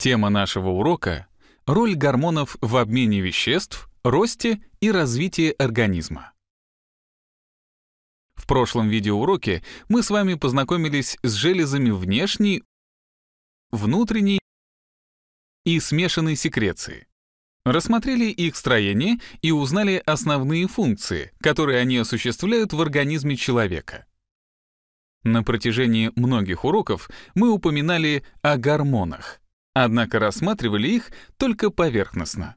Тема нашего урока — роль гормонов в обмене веществ, росте и развитии организма. В прошлом видеоуроке мы с вами познакомились с железами внешней, внутренней и смешанной секреции. Рассмотрели их строение и узнали основные функции, которые они осуществляют в организме человека. На протяжении многих уроков мы упоминали о гормонах, Однако рассматривали их только поверхностно.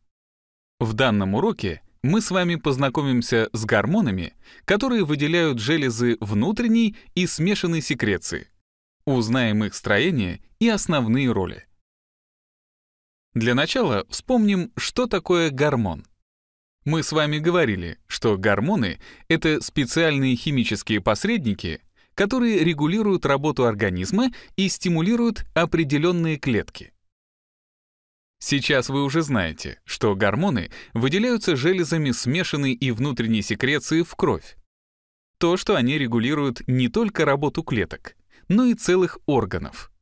В данном уроке мы с вами познакомимся с гормонами, которые выделяют железы внутренней и смешанной секреции. Узнаем их строение и основные роли. Для начала вспомним, что такое гормон. Мы с вами говорили, что гормоны — это специальные химические посредники, которые регулируют работу организма и стимулируют определенные клетки. Сейчас вы уже знаете, что гормоны выделяются железами смешанной и внутренней секреции в кровь. То, что они регулируют не только работу клеток, но и целых органов.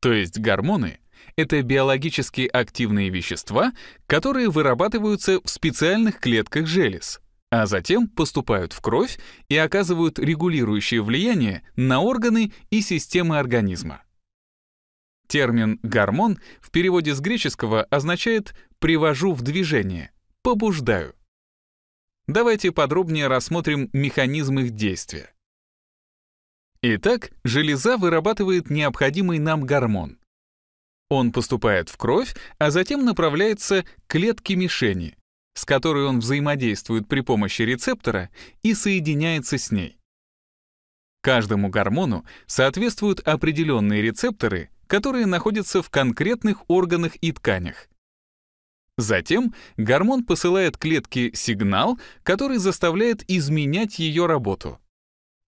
То есть гормоны — это биологически активные вещества, которые вырабатываются в специальных клетках желез, а затем поступают в кровь и оказывают регулирующее влияние на органы и системы организма. Термин «гормон» в переводе с греческого означает «привожу в движение», «побуждаю». Давайте подробнее рассмотрим механизм их действия. Итак, железа вырабатывает необходимый нам гормон. Он поступает в кровь, а затем направляется к клетке мишени, с которой он взаимодействует при помощи рецептора и соединяется с ней. Каждому гормону соответствуют определенные рецепторы — которые находятся в конкретных органах и тканях. Затем гормон посылает клетке сигнал, который заставляет изменять ее работу.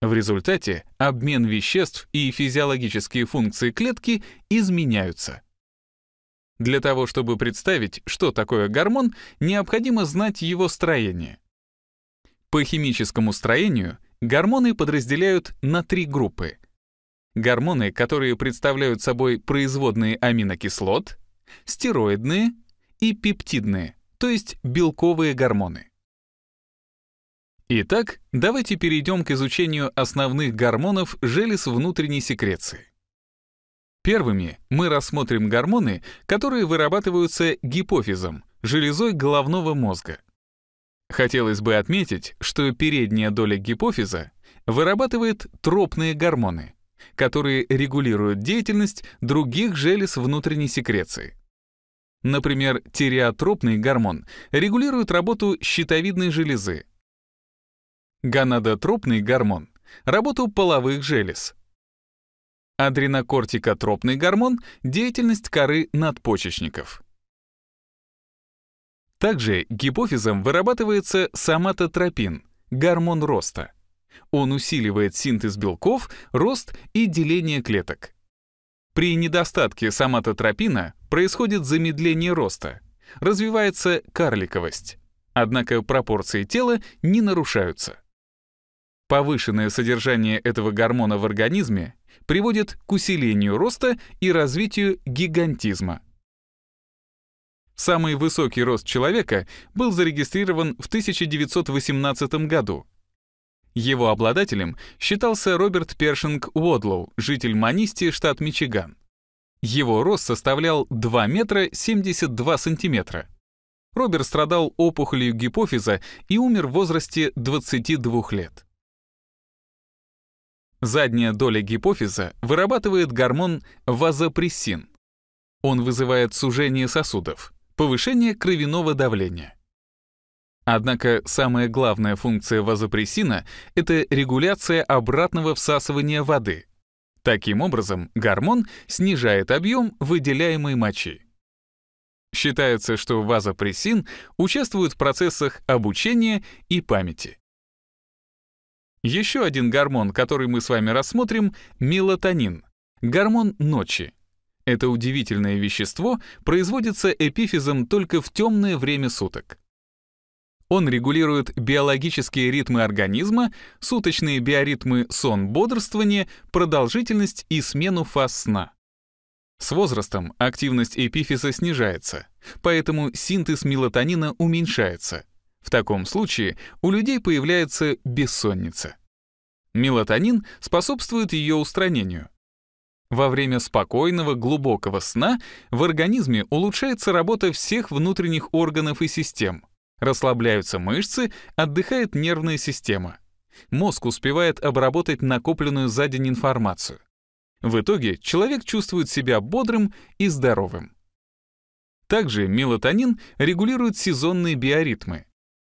В результате обмен веществ и физиологические функции клетки изменяются. Для того, чтобы представить, что такое гормон, необходимо знать его строение. По химическому строению гормоны подразделяют на три группы — гормоны, которые представляют собой производные аминокислот, стероидные и пептидные, то есть белковые гормоны. Итак, давайте перейдем к изучению основных гормонов желез внутренней секреции. Первыми мы рассмотрим гормоны, которые вырабатываются гипофизом, железой головного мозга. Хотелось бы отметить, что передняя доля гипофиза вырабатывает тропные гормоны, которые регулируют деятельность других желез внутренней секреции. Например, тиреотропный гормон регулирует работу щитовидной железы. Гонадотропный гормон — работу половых желез. Адренокортикотропный гормон — деятельность коры надпочечников. Также гипофизом вырабатывается соматотропин — гормон роста — он усиливает синтез белков, рост и деление клеток. При недостатке соматотропина происходит замедление роста, развивается карликовость. Однако пропорции тела не нарушаются. Повышенное содержание этого гормона в организме приводит к усилению роста и развитию гигантизма. Самый высокий рост человека был зарегистрирован в 1918 году его обладателем считался Роберт Першинг Уодлоу, житель Манисти, штат Мичиган. Его рост составлял 2 метра 72 сантиметра. Роберт страдал опухолью гипофиза и умер в возрасте 22 лет. Задняя доля гипофиза вырабатывает гормон вазопрессин. Он вызывает сужение сосудов, повышение кровяного давления. Однако самая главная функция вазопрессина — это регуляция обратного всасывания воды. Таким образом, гормон снижает объем выделяемой мочи. Считается, что вазопрессин участвует в процессах обучения и памяти. Еще один гормон, который мы с вами рассмотрим — мелатонин, гормон ночи. Это удивительное вещество производится эпифизом только в темное время суток. Он регулирует биологические ритмы организма, суточные биоритмы сон-бодрствования, продолжительность и смену фаз сна. С возрастом активность эпифиза снижается, поэтому синтез мелатонина уменьшается. В таком случае у людей появляется бессонница. Мелатонин способствует ее устранению. Во время спокойного, глубокого сна в организме улучшается работа всех внутренних органов и систем — Расслабляются мышцы, отдыхает нервная система. Мозг успевает обработать накопленную за день информацию. В итоге человек чувствует себя бодрым и здоровым. Также мелатонин регулирует сезонные биоритмы.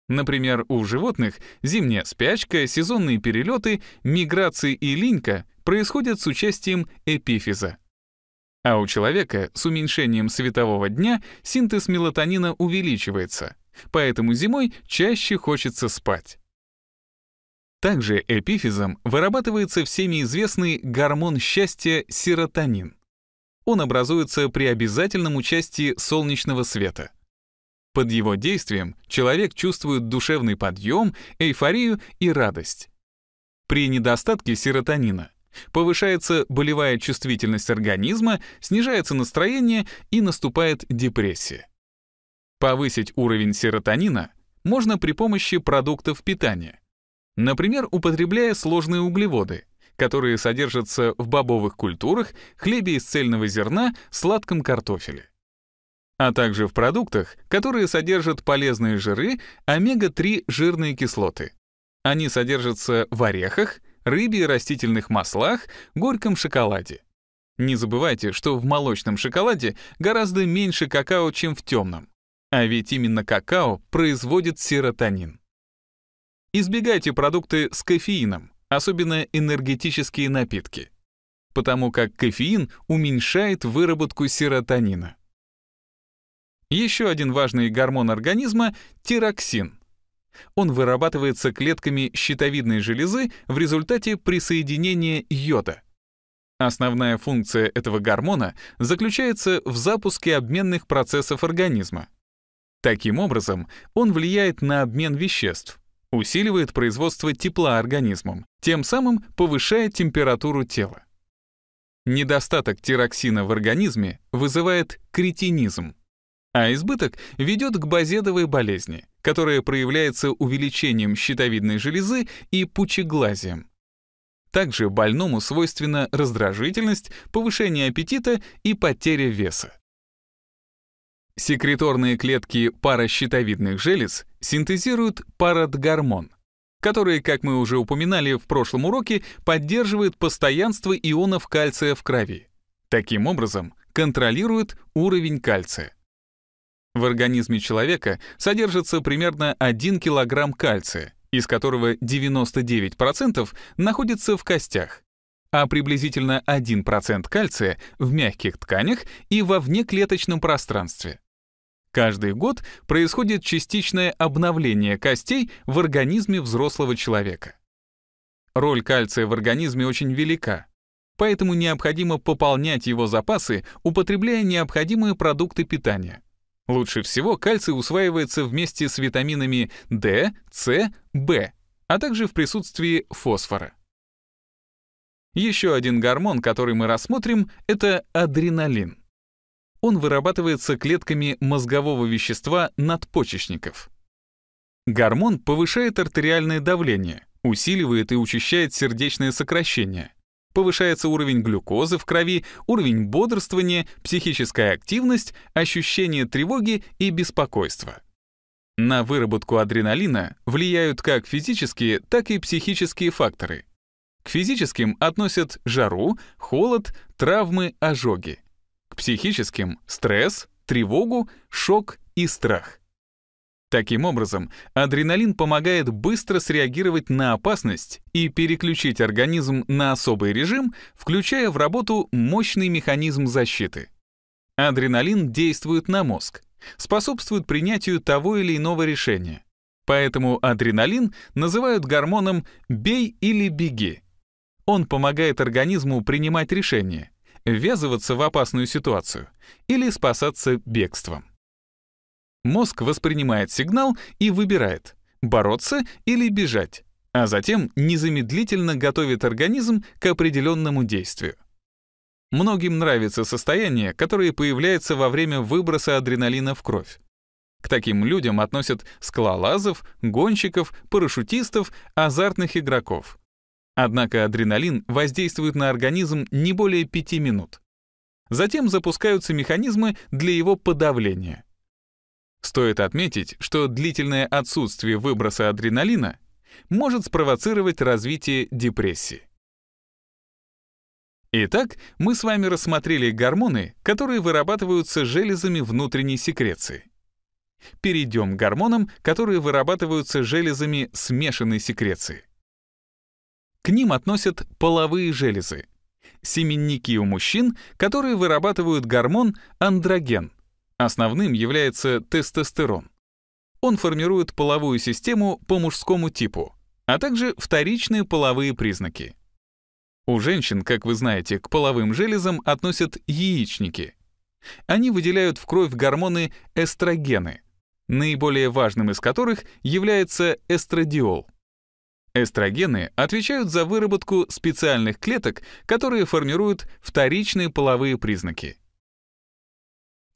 Например, у животных зимняя спячка, сезонные перелеты, миграции и линька происходят с участием эпифиза. А у человека с уменьшением светового дня синтез мелатонина увеличивается — Поэтому зимой чаще хочется спать. Также эпифизом вырабатывается всеми известный гормон счастья серотонин. Он образуется при обязательном участии солнечного света. Под его действием человек чувствует душевный подъем, эйфорию и радость. При недостатке серотонина повышается болевая чувствительность организма, снижается настроение и наступает депрессия. Повысить уровень серотонина можно при помощи продуктов питания. Например, употребляя сложные углеводы, которые содержатся в бобовых культурах, хлебе из цельного зерна, сладком картофеле. А также в продуктах, которые содержат полезные жиры, омега-3 жирные кислоты. Они содержатся в орехах, рыбе и растительных маслах, горьком шоколаде. Не забывайте, что в молочном шоколаде гораздо меньше какао, чем в темном. А ведь именно какао производит серотонин. Избегайте продукты с кофеином, особенно энергетические напитки, потому как кофеин уменьшает выработку серотонина. Еще один важный гормон организма — тироксин. Он вырабатывается клетками щитовидной железы в результате присоединения йода. Основная функция этого гормона заключается в запуске обменных процессов организма, Таким образом, он влияет на обмен веществ, усиливает производство тепла организмом, тем самым повышая температуру тела. Недостаток тироксина в организме вызывает кретинизм, а избыток ведет к базедовой болезни, которая проявляется увеличением щитовидной железы и пучеглазием. Также больному свойственна раздражительность, повышение аппетита и потеря веса. Секреторные клетки паращитовидных желез синтезируют парадгормон, который, как мы уже упоминали в прошлом уроке, поддерживает постоянство ионов кальция в крови. Таким образом, контролирует уровень кальция. В организме человека содержится примерно 1 кг кальция, из которого 99% находится в костях, а приблизительно 1% кальция в мягких тканях и во внеклеточном пространстве. Каждый год происходит частичное обновление костей в организме взрослого человека. Роль кальция в организме очень велика, поэтому необходимо пополнять его запасы, употребляя необходимые продукты питания. Лучше всего кальций усваивается вместе с витаминами D, С, В, а также в присутствии фосфора. Еще один гормон, который мы рассмотрим, это адреналин. Он вырабатывается клетками мозгового вещества надпочечников. Гормон повышает артериальное давление, усиливает и учащает сердечные сокращения. Повышается уровень глюкозы в крови, уровень бодрствования, психическая активность, ощущение тревоги и беспокойства. На выработку адреналина влияют как физические, так и психические факторы — к физическим относят жару, холод, травмы, ожоги. К психическим — стресс, тревогу, шок и страх. Таким образом, адреналин помогает быстро среагировать на опасность и переключить организм на особый режим, включая в работу мощный механизм защиты. Адреналин действует на мозг, способствует принятию того или иного решения. Поэтому адреналин называют гормоном «бей или беги». Он помогает организму принимать решения, ввязываться в опасную ситуацию или спасаться бегством. Мозг воспринимает сигнал и выбирает, бороться или бежать, а затем незамедлительно готовит организм к определенному действию. Многим нравится состояние, которое появляется во время выброса адреналина в кровь. К таким людям относят скалолазов, гонщиков, парашютистов, азартных игроков. Однако адреналин воздействует на организм не более 5 минут. Затем запускаются механизмы для его подавления. Стоит отметить, что длительное отсутствие выброса адреналина может спровоцировать развитие депрессии. Итак, мы с вами рассмотрели гормоны, которые вырабатываются железами внутренней секреции. Перейдем к гормонам, которые вырабатываются железами смешанной секреции. К ним относят половые железы. Семенники у мужчин, которые вырабатывают гормон андроген. Основным является тестостерон. Он формирует половую систему по мужскому типу, а также вторичные половые признаки. У женщин, как вы знаете, к половым железам относят яичники. Они выделяют в кровь гормоны эстрогены, наиболее важным из которых является эстрадиол. Эстрогены отвечают за выработку специальных клеток, которые формируют вторичные половые признаки.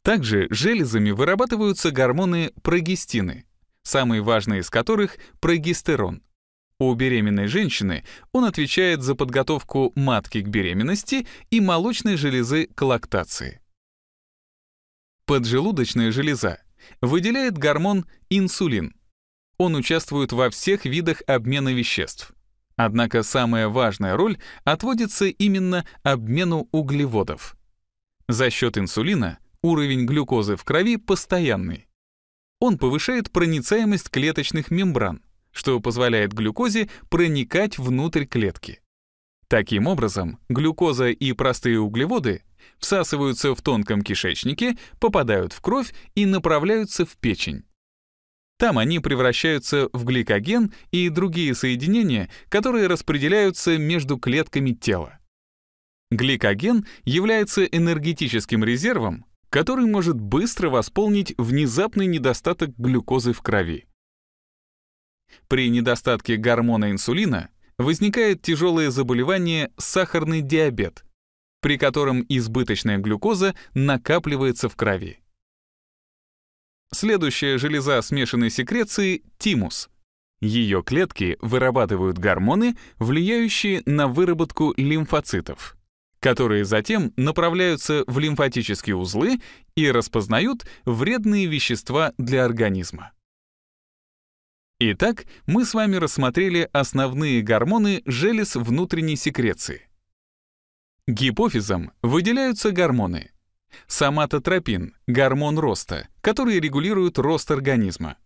Также железами вырабатываются гормоны прогестины, самый важный из которых — прогестерон. У беременной женщины он отвечает за подготовку матки к беременности и молочной железы к лактации. Поджелудочная железа выделяет гормон инсулин — он участвует во всех видах обмена веществ. Однако самая важная роль отводится именно обмену углеводов. За счет инсулина уровень глюкозы в крови постоянный. Он повышает проницаемость клеточных мембран, что позволяет глюкозе проникать внутрь клетки. Таким образом, глюкоза и простые углеводы всасываются в тонком кишечнике, попадают в кровь и направляются в печень. Там они превращаются в гликоген и другие соединения, которые распределяются между клетками тела. Гликоген является энергетическим резервом, который может быстро восполнить внезапный недостаток глюкозы в крови. При недостатке гормона инсулина возникает тяжелое заболевание сахарный диабет, при котором избыточная глюкоза накапливается в крови. Следующая железа смешанной секреции — тимус. Ее клетки вырабатывают гормоны, влияющие на выработку лимфоцитов, которые затем направляются в лимфатические узлы и распознают вредные вещества для организма. Итак, мы с вами рассмотрели основные гормоны желез внутренней секреции. Гипофизом выделяются гормоны — Соматотропин — гормон роста, который регулирует рост организма.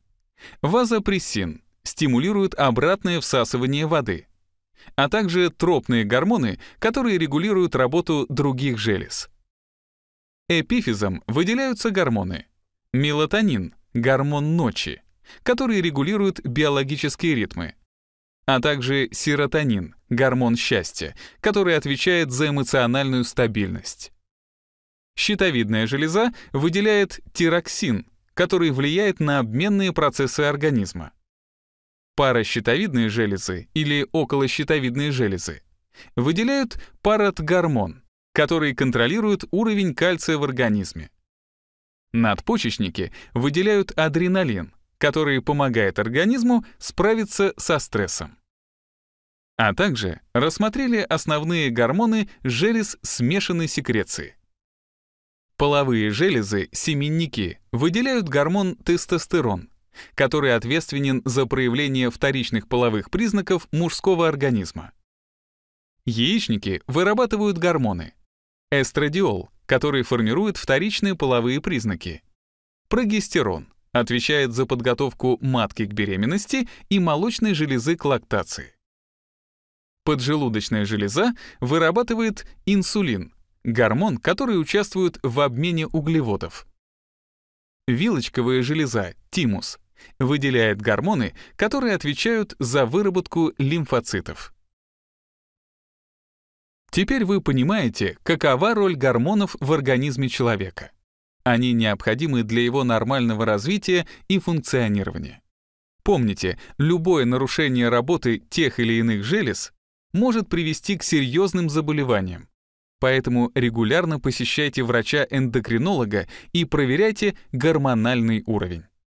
Вазопрессин стимулирует обратное всасывание воды. А также тропные гормоны, которые регулируют работу других желез. Эпифизом выделяются гормоны. Мелатонин — гормон ночи, который регулирует биологические ритмы. А также серотонин — гормон счастья, который отвечает за эмоциональную стабильность. Щитовидная железа выделяет тироксин, который влияет на обменные процессы организма. Паращитовидные железы или околощитовидные железы выделяют паратгормон, который контролирует уровень кальция в организме. Надпочечники выделяют адреналин, который помогает организму справиться со стрессом. А также рассмотрели основные гормоны желез смешанной секреции. Половые железы, семенники, выделяют гормон тестостерон, который ответственен за проявление вторичных половых признаков мужского организма. Яичники вырабатывают гормоны. Эстрадиол, который формирует вторичные половые признаки. Прогестерон отвечает за подготовку матки к беременности и молочной железы к лактации. Поджелудочная железа вырабатывает инсулин, гормон, который участвует в обмене углеводов. Вилочковая железа, тимус, выделяет гормоны, которые отвечают за выработку лимфоцитов. Теперь вы понимаете, какова роль гормонов в организме человека. Они необходимы для его нормального развития и функционирования. Помните, любое нарушение работы тех или иных желез может привести к серьезным заболеваниям, Поэтому регулярно посещайте врача-эндокринолога и проверяйте гормональный уровень.